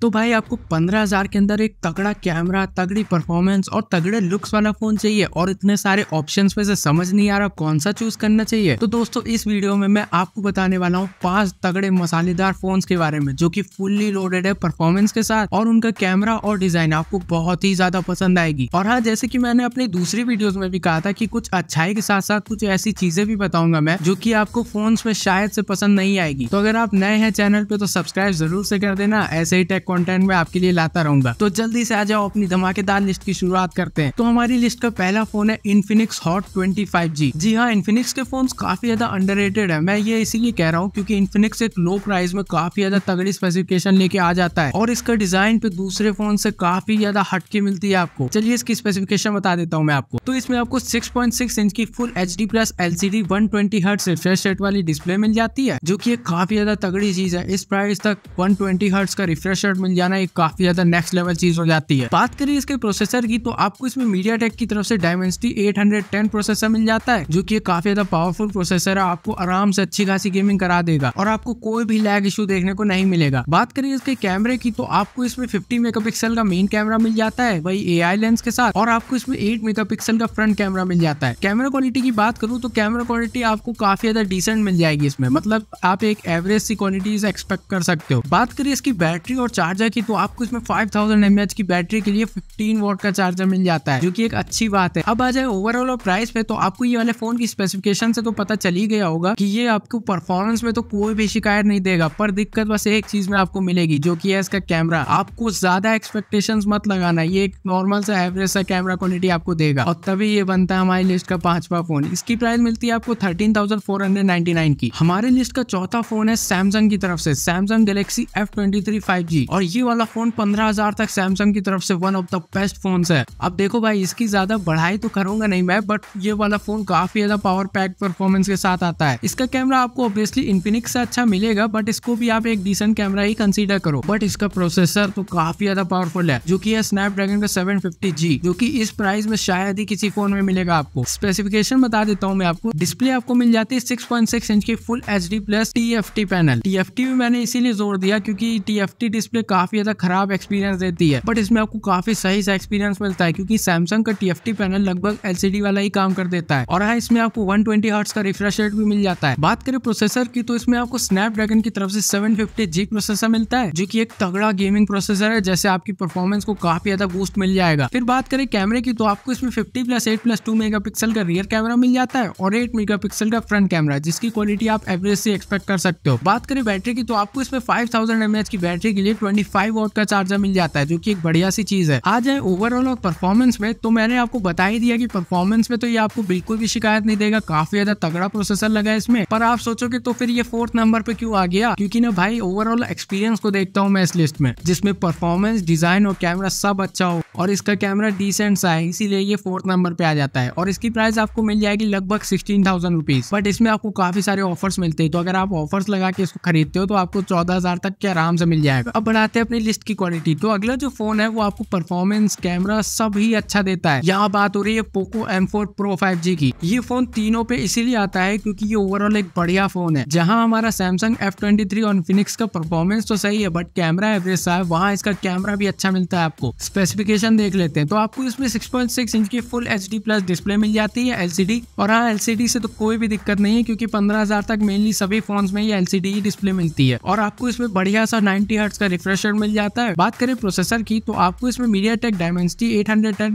तो भाई आपको पंद्रह हज़ार के अंदर एक तगड़ा कैमरा तगड़ी परफॉर्मेंस और तगड़े लुक्स वाला फ़ोन चाहिए और इतने सारे ऑप्शन में से समझ नहीं आ रहा कौन सा चूज़ करना चाहिए तो दोस्तों इस वीडियो में मैं आपको बताने वाला हूँ पांच तगड़े मसालेदार फ़ोन्स के बारे में जो कि फुल्ली लोडेड है परफॉर्मेंस के साथ और उनका कैमरा और डिज़ाइन आपको बहुत ही ज़्यादा पसंद आएगी और हाँ जैसे कि मैंने अपनी दूसरी वीडियोज में भी कहा था कि कुछ अच्छाई के साथ साथ कुछ ऐसी चीज़ें भी बताऊंगा मैं जो कि आपको फ़ोन्स में शायद से पसंद नहीं आएगी तो अगर आप नए हैं चैनल पे तो सब्सक्राइब जरूर से कर देना ऐसे ही टेक कंटेंट में आपके लिए लाता रहूंगा तो जल्दी से आ जाओ अपनी धमाकेदार लिस्ट की शुरुआत करते हैं तो हमारी लिस्ट का पहला फोन है इन्फिनिक्स हॉट ट्वेंटी जी हाँ इन्फिनिक्स के फोन काफी ज्यादा अंडर है मैं ये इसीलिए कह रहा हूँ क्योंकि इन्फिनिक्स एक लो प्राइस में काफी ज्यादा तगड़ी स्पेसिफिकेशन लेके आ जाता है और इसका डिजाइन पे दूसरे फोन से काफी ज्यादा हटके मिलती है आपको चलिए इसकी स्पेसिफिकेशन बता देता हूँ मैं आपको तो इसमें आपको 6.6 इंच की full H plus L C D one twenty वाली डिस्प्ले मिल जाती है जो की काफी ज्यादा तगड़ी चीज है इस प्राइस तक वन ट्वेंटी हर्ट्स का रिफ्रेश मिल जाना एक काफी ज्यादा नेक्स्ट लेवल चीज हो जाती है बात करें इसके प्रोसेसर की तो आपको इसमें मीडिया टेक की तरफ से डायमेंसिटी 810 प्रोसेसर मिल जाता है जो की काफी ज्यादा पावरफुल प्रोसेसर है आपको आराम से अच्छी खासी गेमिंग करा देगा और आपको कोई भी लैग इशू देखने को नहीं मिलेगा बात करें इसके कैमरे की तो आपको इसमें फिफ्टी मेगा का मेन कैमरा मिल जाता है वही ए लेंस के साथ और आपको इसमें एट मेगा का फ्रंट कैमरा मिल जाता है कैमरा क्वालिटी की बात करूँ तो कैमरा क्वालिटी आपको काफी ज्यादा डिसेंट मिल जाएगी इसमें मतलब आप एक एवरेज सी क्वालिटी एक्सपेक्ट कर सकते हो बात करिए इसकी बैटरी और चार्ज चार्जर की तो आपको इसमें फाइव थाउजेंड की बैटरी के लिए फिफ्टीन वोट का चार्जर मिल जाता है जो की एक अच्छी बात है अब आ जाए ओवरऑल और प्राइस पे तो आपको ये वाले फोन की स्पेसिफिकेशन से तो पता चल ही गया होगा की ये आपको परफॉर्मेंस में तो कोई भी शिकायत नहीं देगा पर दिक्कत बस एक चीज में आपको मिलेगी जो की है इसका कैमरा आपको ज्यादा एक्सपेक्टेशन मत लगाना ये एक नॉर्मल सा एवरेज सा कैमरा क्वालिटी आपको देगा और तभी ये बनता है हमारी लिस्ट का पांचवा फोन इसकी प्राइस मिलती है आपको thirteen thousand four hundred ninety nine की हमारे लिस्ट का चौथा फोन है सैमसंग की तरफ से Samsung Galaxy F twenty three five G और और ये वाला फोन पंद्रह हजार तक सैमसंग की तरफ से one of the best phone है अब देखो भाई इसकी ज्यादा बढ़ाई तो करूंगा नहीं मैं बट ये वाला फोन काफी ज्यादा पावर पैक परफॉर्मेंस के साथ आता है इसका कैमरा आपको ऑब्वियसली इन्फिनिक्स से अच्छा मिलेगा बट इसको भी आप एक डिसेंट कैमरा ही कंसिडर करो बट इसका प्रोसेसर तो काफी ज्यादा पावरफुल है जो की स्नैप ड्रैगन का सेवन जो की इस प्राइस में शायद ही किसी फोन में मिलेगा आपको स्पेसिफिकेशन बता देता हूँ मैं आपको डिस्प्ले आपको मिल जाती है सिक्स पॉइंट सिक्स इंच की full H D plus T F T panel T F T भी मैंने इसीलिए जोर दिया क्यूँकी टी एफ टी डिस्प्ले काफी ज्यादा खराब एक्सपीरियंस देती है बट इसमें आपको काफी सही सा एक्सपीरियंस मिलता है क्योंकि सैमसंग का टीएफटी पैनल लगभग एलसीडी वाला ही काम कर देता है और हाँ इसमें आपको 120 ट्वेंटी का रिफ्रेश रेट भी मिल जाता है बात करें प्रोसेसर की तो इसमें आपको स्नैपड्रैगन की तरफ से सेवन जी प्रोसेसर मिलता है जो की एक तगड़ा गेमिंग प्रोसेसर है जैसे आपकी परफॉर्मेंस को काफी ज्यादा बूस्ट मिल जाएगा फिर बात करें कैमरे की तो आपको इसमें fifty plus eight plus two mega का रियर कैमरा मिल जाता है और एट मेगा का फ्रंट कैमरा जिसकी क्वालिटी आप एवरेज से एक्सपेक्ट कर सकते हो बात करें बैटरी की तो आपको इसमें फाइव थाउजेंड की बैटरी के लिए ट्वेंटी वॉट का चार्जर मिल जाता है जो की एक बढ़िया सी चीज है आ जाए ओवरऑल और परफॉर्मेंस में तो मैंने आपको बता ही दिया कि परफॉर्मेंस में तो ये आपको बिल्कुल भी शिकायत नहीं देगा काफी ज्यादा तगड़ा प्रोसेसर लगा इसमें पर आप सोचोगे तो फिर ये फोर्थ नंबर पे क्यों आ गया क्योंकि ना भाई ओवरऑल एक्सपीरियंस को देखता हूँ मैं इस लिस्ट में जिसमें परफॉर्मेंस डिजाइन और कैमरा सब अच्छा हो और इसका कैमरा डिसेंट सा है इसीलिए ये फोर्थ नंबर पे आ जाता है और इसकी प्राइस आपको मिल जाएगी लगभग सिक्सटीन थाउजेंड रुपीज बट इसमें आपको काफी सारे ऑफर्स मिलते हैं तो अगर आप ऑफर्स लगा के इसको खरीदते हो तो आपको चौदह हजार तक के आराम से मिल जाएगा अब बढ़ाते हैं अपनी लिस्ट की क्वालिटी तो अगला जो फोन है वो आपको परफॉर्मेंस कैमरा सब ही अच्छा देता है यहाँ बात हो रही है Poco M four Pro five G की ये फोन तीनों पे इसीलिए आता है क्योंकि ये ओवरऑल एक बढ़िया फोन है जहाँ हमारा सैमसंग एफ ट्वेंटी थ्री और फिनिक्स का परफॉर्मेंस तो सही है बट कैमरा एवरेज सा है वहाँ इसका कैमरा भी अच्छा मिलता है आपको स्पेसिफिकेशन स्पेसिफिकेशन देख लेते हैं तो आपको इसमें 6.6 इंच की फुल एच प्लस डिस्प्ले मिल जाती है एलसीडी और हाँ एलसीडी से तो कोई भी दिक्कत नहीं है क्योंकि 15000 तक मेनली सभी फोन में ये एलसीडी डिस्प्ले मिलती है और आपको इसमें बढ़िया सा 90 हर्ट्स का रिफ्रेशर मिल जाता है बात करें प्रोसेसर की तो आपको इसमें मीडिया टेक डायमेंसिटी एट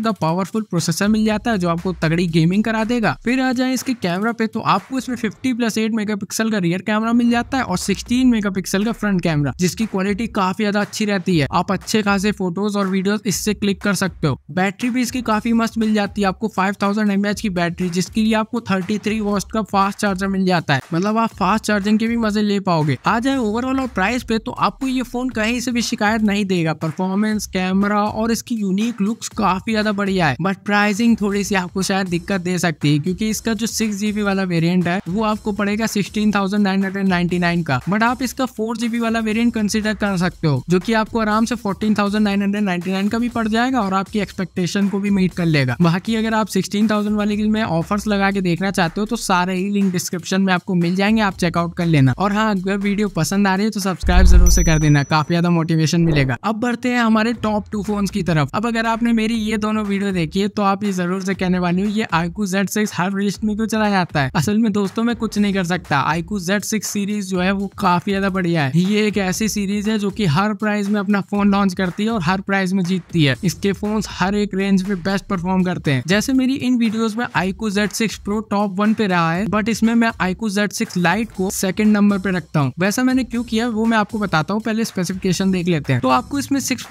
का पावरफुल प्रोसेसर मिल जाता है जो आपको तगड़ी गेमिंग करा देगा फिर आ जाए इसके कैमरा पे तो आपको इसमें फिफ्टी प्लस एट मेगा का रियर कैमरा मिल जाता है और सिक्सटीन मेगा का फ्रंट कैमरा जिसकी क्वालिटी काफी ज्यादा अच्छी रहती है आप अच्छे खासे फोटोज और वीडियो इससे क्लिक क्लिक कर सकते हो बैटरी भी इसकी काफी मस्त मिल जाती है आपको फाइव थाउजेंड की बैटरी जिसके लिए आपको थर्टी थ्री का फास्ट चार्जर मिल जाता है मतलब आप फास्ट चार्जिंग के भी मजे ले पाओगे आ जाए ओवरऑल और प्राइस पे तो आपको ये फोन कहीं से भी शिकायत नहीं देगा परफॉर्मेंस कैमरा और इसकी यूनिक लुक्स काफी ज्यादा बढ़िया है बट प्राइसिंग थोड़ी सी आपको शायद दिक्कत दे सकती है क्योंकि इसका जो सिक्स जीबी वाला वेरियंट है वो आपको पड़ेगा sixteen thousand nine hundred ninety nine का बट आप इसका फोर जीबी वाला वेरियंट कंसिडर कर सकते हो जो की आपको आराम से fourteen thousand nine hundred ninety nine का भी पड़ जाए जाएगा और आपकी एक्सपेक्टेशन को भी मीट कर लेगा बाकी अगर आप सिक्सटीन थाउजेंड वाले में ऑफर्स लगा के देखना चाहते हो तो सारे ही लिंक डिस्क्रिप्शन में आपको मिल जाएंगे आप चेकआउट कर लेना और हाँ अगर वीडियो पसंद आ रही है तो सब्सक्राइब जरूर से कर देना काफी ज्यादा मोटिवेशन मिलेगा अब बढ़ते हैं हमारे टॉप टू फोन की तरफ अब अगर आपने मेरी ये दोनों वीडियो देखी है तो आप ये जरूर से कहने वाली हूँ ये आईकू जेड सिक्स हर रिस्ट में क्यों चला जाता है असल में दोस्तों में कुछ नहीं कर सकता आईकू जेड सिक्स सीरीज जो है वो काफी ज्यादा बढ़िया है ये एक ऐसी सीरीज है जो की हर प्राइस में अपना फोन लॉन्च करती है और हर प्राइस में जीतती है इसके फोन हर एक रेंज में बेस्ट परफॉर्म करते हैं जैसे मेरी इन वीडियोस में iQOO Z six Pro top one पे रहा है बट इसमें मैं आईको जेड सिक्स लाइट को सेकंड नंबर पे रखता हूँ वैसा मैंने क्यों किया वो मैं आपको बताता हूँ पहले स्पेसिफिकेशन देख लेते हैं तो आपको इसमें सिक्स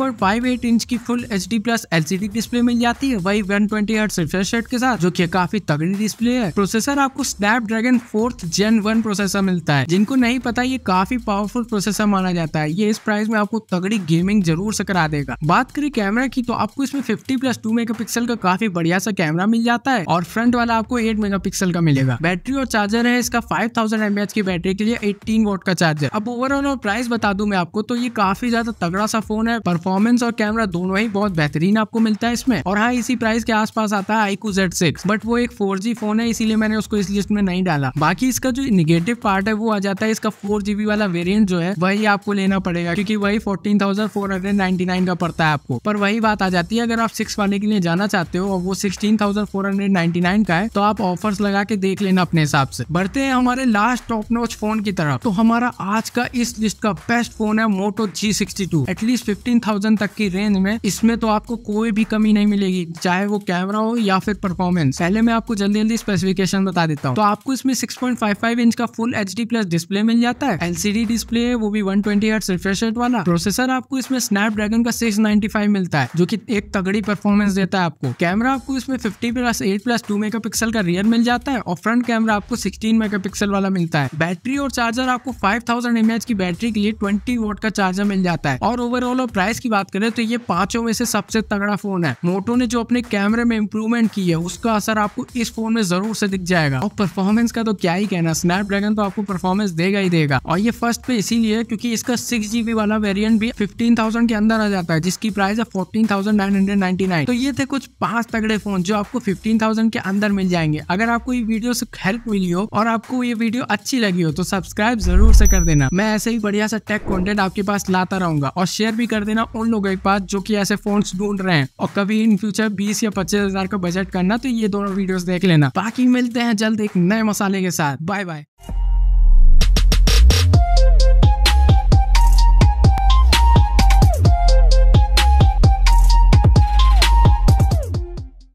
इंच की full H plus L display मिल जाती है वही वन ट्वेंटी के साथ जो की काफी तगड़ी डिस्प्ले है प्रोसेसर आपको dragon fourth gen one processor मिलता है जिनको नहीं पता ये काफी पावरफुल प्रोसेसर माना जाता है ये इस प्राइस में आपको तगड़ी गेमिंग जरूर से करा देगा बात करें कैमरा की तो तो आपको इसमें फिफ्टी प्लस टू मेगापिक्सल का काफी बढ़िया सा कैमरा मिल जाता है और फ्रंट वाला आपको एट मेगापिक्सल का मिलेगा बैटरी और चार्जर है इसका फाइव थाउजेंड की बैटरी के लिए एट्टीन वोट का चार्जर अब ओवरऑल और प्राइस बता दू मैं आपको तो ये काफी ज्यादा तगड़ा सा फोन है परफॉर्मेंस और कैमरा दोनों ही बहुत बेहतरीन आपको मिलता है इसमें और हाँ इसी प्राइस के आस आता है आईकू जेड बट वो एक फोर फोन है इसीलिए मैंने उसको इस लिस्ट में नहीं डाला बाकी इसका जो निगेटिव पार्ट है वो आ जाता है इसका फोर वाला वेरियंट जो है वही आपको लेना पड़ेगा क्यूँकी वही फोर्टीन का पड़ता है आपको पर वही बात आ जाती है अगर आप सिक्स वाले के लिए जाना चाहते हो और वो sixteen thousand four hundred ninety nine का है तो आप ऑफर्स लगा के देख लेना अपने हिसाब से बढ़ते हैं हमारे लास्ट टॉप नोच फोन की तरफ तो हमारा आज का इस लिस्ट का बेस्ट फोन है Moto G sixty two at least fifteen thousand तक की रेंज में इसमें तो आपको कोई भी कमी नहीं मिलेगी चाहे वो कैमरा हो या फिर परफॉर्मेंस पहले मैं आपको जल्दी जल्दी स्पेसिफिकेशन बता देता हूँ तो आपको इसमें 6.55 इंच का फुल एच प्लस डिस्प्ले मिल जाता है एलसीडी डिस्प्ले है वो भी वन ट्वेंटी रिफ्रेश रेट वाला प्रोसेसर आपको इसमें स्नैपड्रैगन का 695 मिलता है जो कि एक तगड़ी परफॉर्मेंस देता है आपको कैमरा आपको इसमें 50 प्लस 8 प्लस 2 मेगापिक्सल का रियर मिल जाता है और फ्रंट कैमरा आपको 16 मेगापिक्सल वाला मिलता है बैटरी और चार्जर आपको 5000 थाउजेंड की बैटरी के लिए 20 वोट का चार्जर मिल जाता है और ओवरऑल और प्राइस की बात करें तो ये पांचों में से सबसे तगड़ा फोन है मोटो ने जो अपने कैमरे में इम्प्रूवमेंट की है उसका असर आपको इस फोन में जरूर से दिख जाएगा और परफॉर्मेंस का तो क्या ही कहना स्नैप तो आपको परफॉर्मेंस देगा ही देगा और ये फर्स्ट पे इसीलिए क्योंकि इसका सिक्स वाला वेरियंट भी फिफ्टीन के अंदर आ जाता है जिसकी प्राइस है फोर्टीन तो ये थे कुछ पांच तगड़े फोन जो आपको फिफ्टीन थाउजेंड के अंदर मिल जाएंगे अगर आपको ये वीडियो से हेल्प मिली हो और आपको ये वीडियो अच्छी लगी हो तो सब्सक्राइब जरूर से कर देना मैं ऐसे ही बढ़िया सा टेक कॉन्टेंट आपके पास लाता रहूंगा और शेयर भी कर देना उन लोगों के पास जो की ऐसे फोन ढूंढ रहे हैं और कभी इन फ्यूचर बीस या पच्चीस हजार का बजट करना तो ये दोनों वीडियो देख लेना बाकी मिलते हैं जल्द एक नए मसाले के साथ बाय बाय